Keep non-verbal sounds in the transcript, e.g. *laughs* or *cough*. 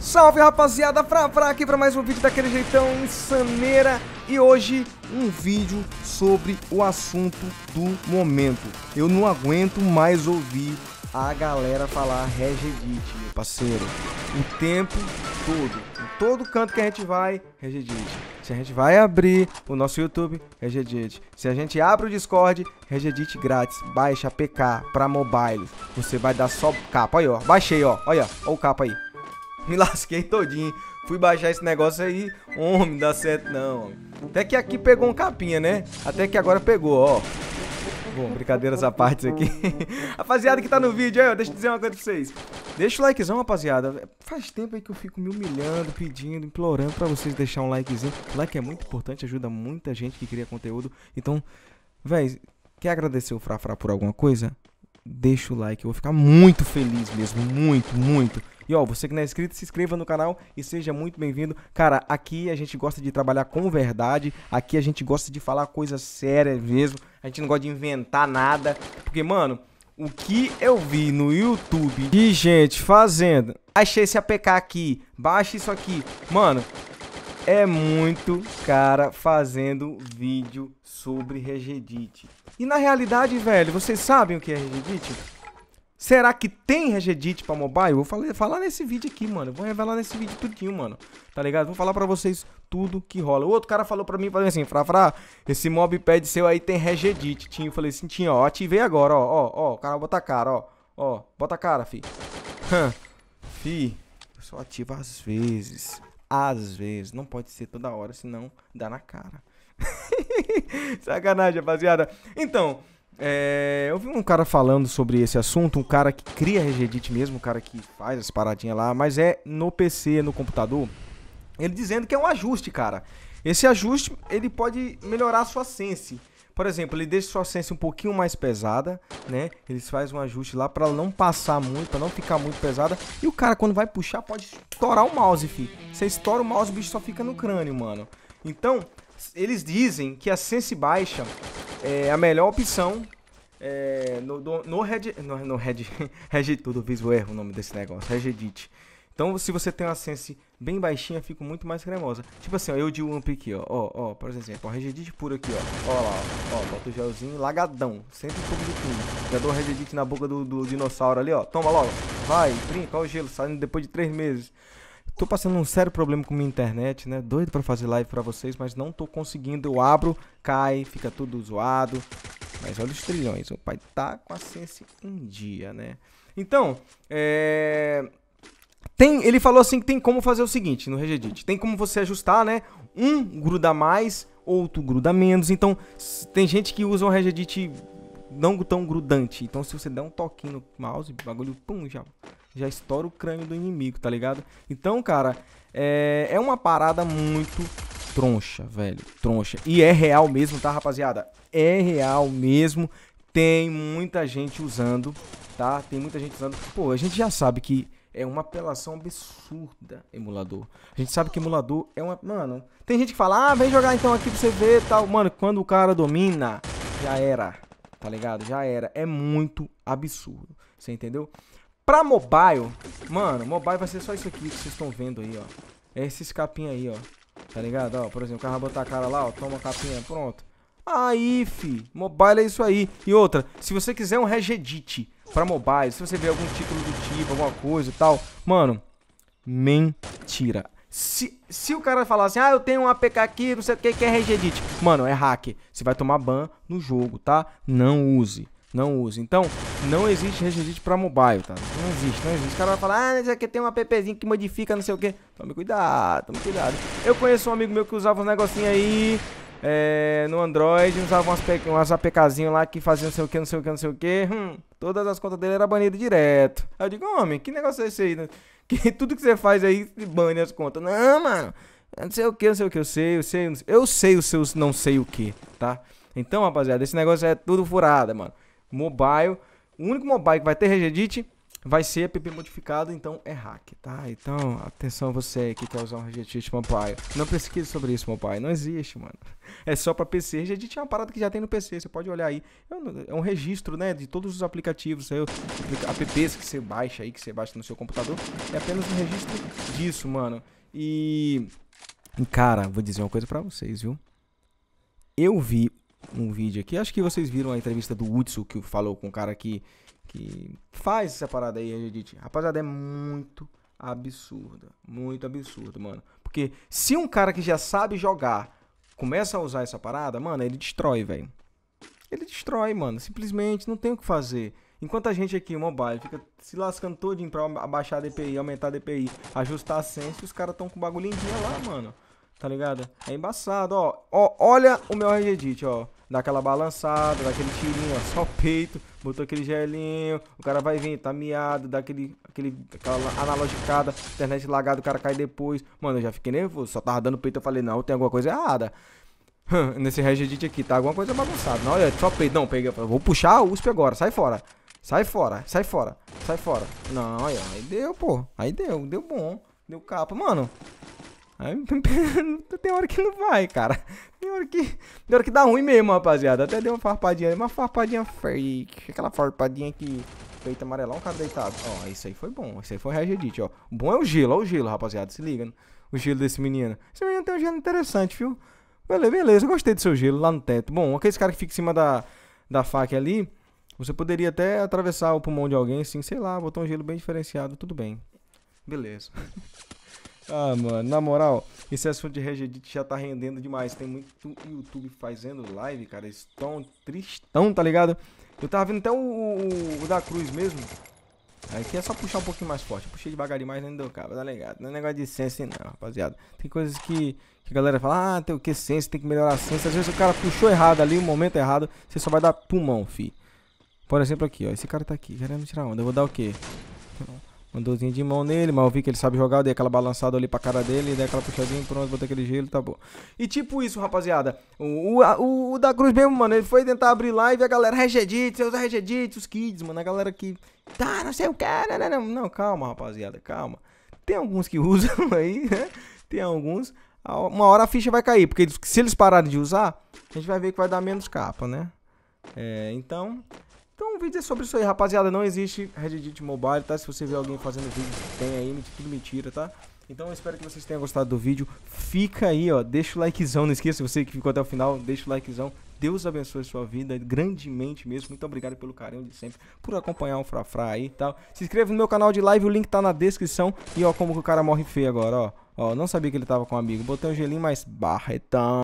Salve rapaziada, Frá Frá aqui para mais um vídeo daquele jeitão insaneira E hoje um vídeo sobre o assunto do momento Eu não aguento mais ouvir a galera falar Regedit, meu parceiro O tempo todo, em todo canto que a gente vai, Regedit Se a gente vai abrir o nosso YouTube, Regedit Se a gente abre o Discord, Regedit grátis, baixa PK para mobile Você vai dar só capa, aí ó, baixei ó, olha, olha o capa aí me lasquei todinho. Fui baixar esse negócio aí. Homem, dá certo não. Até que aqui pegou um capinha, né? Até que agora pegou, ó. Bom, brincadeiras à parte aqui. *laughs* rapaziada que tá no vídeo, aí, ó, deixa eu dizer uma coisa pra vocês. Deixa o likezão, rapaziada. Faz tempo aí que eu fico me humilhando, pedindo, implorando pra vocês deixar um likezinho. O like é muito importante, ajuda muita gente que cria conteúdo. Então, véi, quer agradecer o Frafra por alguma coisa? deixa o like. Eu vou ficar muito feliz mesmo, muito, muito. E ó, você que não é inscrito, se inscreva no canal e seja muito bem-vindo. Cara, aqui a gente gosta de trabalhar com verdade, aqui a gente gosta de falar coisas sérias mesmo, a gente não gosta de inventar nada, porque, mano, o que eu vi no YouTube de gente fazendo, achei esse APK aqui, baixa isso aqui, mano, é muito cara fazendo vídeo sobre regedite. E na realidade, velho, vocês sabem o que é regedite? Será que tem regedite pra mobile? Vou falar, falar nesse vídeo aqui, mano. Vou revelar nesse vídeo tudinho, mano. Tá ligado? Vou falar pra vocês tudo que rola. O outro cara falou pra mim, falando assim, Fra, Fra, esse mob pad seu aí tem regedite. Tinha, eu falei assim, tinha, ó, ativei agora, ó, ó, ó. O cara bota a cara, ó, ó. Bota a cara, fi. fi, eu só ativo às vezes às vezes, não pode ser toda hora, senão dá na cara. *laughs* Sacanagem, rapaziada. Então, é, eu vi um cara falando sobre esse assunto, um cara que cria regedit mesmo, um cara que faz as paradinhas lá, mas é no PC, no computador. Ele dizendo que é um ajuste, cara. Esse ajuste, ele pode melhorar a sua sense. Por exemplo, ele deixa sua essência um pouquinho mais pesada, né? Eles fazem um ajuste lá para não passar muito, pra não ficar muito pesada. E o cara, quando vai puxar, pode estourar o mouse, fi. Você estoura o mouse, o bicho só fica no crânio, mano. Então, eles dizem que a sense baixa é a melhor opção é, no, no, no, Red, no, no Red, Regedit, fiz o erro o nome desse negócio, Regedit. Então, se você tem uma sense bem baixinha, fica muito mais cremosa. Tipo assim, ó, eu de Wamp aqui, ó, ó, ó, por exemplo, ó, Regedit puro aqui, ó, ó lá, ó, ó bota o gelzinho lagadão, sempre fogo de fundo. Já dou Regedit na boca do, do, dinossauro ali, ó, toma logo, vai, brinca, ó o gelo, saindo depois de três meses. Tô passando um sério problema com minha internet, né, doido pra fazer live pra vocês, mas não tô conseguindo, eu abro, cai, fica tudo zoado. Mas olha os trilhões, o pai tá com a ciência em dia, né. Então, é tem, ele falou assim que tem como fazer o seguinte no Regedit. Tem como você ajustar, né? Um gruda mais, outro gruda menos. Então, tem gente que usa um Regedit não tão grudante. Então, se você der um toquinho no mouse, o bagulho, pum, já, já estoura o crânio do inimigo, tá ligado? Então, cara, é, é uma parada muito troncha, velho. Troncha. E é real mesmo, tá, rapaziada? É real mesmo. Tem muita gente usando, tá? Tem muita gente usando. Pô, a gente já sabe que é uma apelação absurda, emulador. A gente sabe que emulador é uma. Mano, tem gente que fala, ah, vem jogar então aqui pra você ver tal. Mano, quando o cara domina, já era. Tá ligado? Já era. É muito absurdo. Você entendeu? Pra mobile, mano, mobile vai ser só isso aqui que vocês estão vendo aí, ó. É esses capinha aí, ó. Tá ligado? Ó, por exemplo, o cara vai botar a cara lá, ó. Toma a capinha, pronto. Aí, fi. Mobile é isso aí. E outra, se você quiser um regedit para mobile, se você vê algum título do tipo, alguma coisa e tal, mano, mentira. Se, se o cara falar assim, ah, eu tenho um APK aqui, não sei o que, que é regedit. Mano, é hack. Você vai tomar ban no jogo, tá? Não use. Não use. Então, não existe regedit para mobile, tá? Não existe, não existe. O cara vai falar, ah, isso aqui é tem um appzinho que modifica, não sei o que. Tome cuidado, tome cuidado. Eu conheço um amigo meu que usava uns negocinho aí é, no Android, usava umas, umas APKzinhas lá que faziam não sei o que, não sei o que, não sei o que. Hum, todas as contas dele eram banidas direto. Aí eu digo, homem, que negócio é esse aí? Né? *laughs* Que tudo que você faz aí bane as contas. Não, mano, não sei o que, não sei o que, eu sei, eu sei, eu sei, eu sei os seus não sei o que, tá? Então, rapaziada, esse negócio é tudo furada, mano. Mobile, o único mobile que vai ter regedite vai ser app modificado, então é hack, tá? Então, atenção você que quer usar um Regedit Mobile. Não pesquise sobre isso, Mobile. Não existe, mano. É só para PC. Regedit é uma parada que já tem no PC, você pode olhar aí. É, é um registro, né, de todos os aplicativos, aí, apps que você baixa aí, que você baixa no seu computador. É apenas um registro disso, mano. E... Cara, vou dizer uma coisa para vocês, viu? Eu vi um vídeo aqui, acho que vocês viram a entrevista do Hudson, que falou com o um cara que que faz essa parada aí, Reddit. Rapaziada, é muito absurda. Muito absurdo, mano. Porque se um cara que já sabe jogar começa a usar essa parada, mano, ele destrói, velho. Ele destrói, mano. Simplesmente não tem o que fazer. Enquanto a gente aqui, o mobile, fica se lascando todinho pra abaixar a DPI, aumentar a DPI, ajustar a sense, os caras tão com bagulhinho lá, mano. Tá ligado? É embaçado, ó. ó olha o meu Regedit, ó dá aquela balançada, dá aquele tirinho, ó, *laughs* só o peito, botou aquele gelinho, o cara vai vir, tá miado, dá aquele, aquele, aquela analogicada, internet lagada, o cara cai depois. Mano, eu já fiquei nervoso, só tava dando peito, eu falei, não, tem alguma coisa errada. Hum, nesse Regedit aqui, tá alguma coisa bagunçada. Não, olha, só peito, não, peguei, vou puxar a USP agora, sai fora. Sai fora, sai fora, sai fora. Não, aí, aí deu, pô. Aí deu, deu bom. Deu capa. Mano, *laughs* tem hora que não vai, cara. Tem hora que, tem hora que dá ruim mesmo, rapaziada. Até deu uma farpadinha, uma farpadinha fake. Aquela farpadinha que feita amarelão, um cara deitado. Ó, isso aí foi bom. Isso aí foi reagedite, ó. O bom é o gelo, ó o gelo, rapaziada. Se liga, né? o gelo desse menino. Esse menino tem um gelo interessante, viu? Beleza, beleza. Eu gostei do seu gelo lá no teto. Bom, aquele cara que fica em cima da, da faca ali, você poderia até atravessar o pulmão de alguém, assim, sei lá, botar um gelo bem diferenciado, tudo bem. Beleza. *laughs* Ah, mano, na moral, esse assunto de Regedit já tá rendendo demais. Tem muito YouTube fazendo live, cara. Estão tristão, tá ligado? Eu tava vendo até o, o, o da Cruz mesmo. Aqui é só puxar um pouquinho mais forte. Eu puxei devagar demais, não deu cabo, tá ligado? Não é negócio de sense, não, rapaziada. Tem coisas que, que a galera fala, ah, tem o que sense, tem que melhorar a sense. Às vezes o cara puxou errado ali, o momento errado, você só vai dar pulmão, fi. Por exemplo, aqui, ó. Esse cara tá aqui, querendo tirar onda. Eu vou dar o quê? dozinho de mão nele, mas eu vi que ele sabe jogar, dei aquela balançada ali pra cara dele, dei aquela puxadinha, pronto, botei aquele gelo, tá bom. E tipo isso, rapaziada, o, o, o da Cruz mesmo, mano, ele foi tentar abrir live, a galera, regedite, seus regedite, os kids, mano, a galera que, tá, não sei o que, não, né, não, né, né. não, calma, rapaziada, calma. Tem alguns que *laughs* usam aí, né, tem alguns, uma hora a ficha vai cair, porque se eles pararem de usar, a gente vai ver que vai dar menos capa, né. É, então, então o vídeo é sobre isso aí, rapaziada. Não existe Red Dead Mobile, tá? Se você vê alguém fazendo vídeo, tem aí, tudo mentira, tá? Então eu espero que vocês tenham gostado do vídeo. Fica aí, ó. Deixa o likezão. Não esqueça, você que ficou até o final, deixa o likezão. Deus abençoe sua vida grandemente mesmo. Muito obrigado pelo carinho de sempre, por acompanhar o Frafra aí e tal. Se inscreva no meu canal de live, o link tá na descrição. E ó, como que o cara morre feio agora, ó. Ó, não sabia que ele tava com um amigo. Botei um gelinho, mas barretão.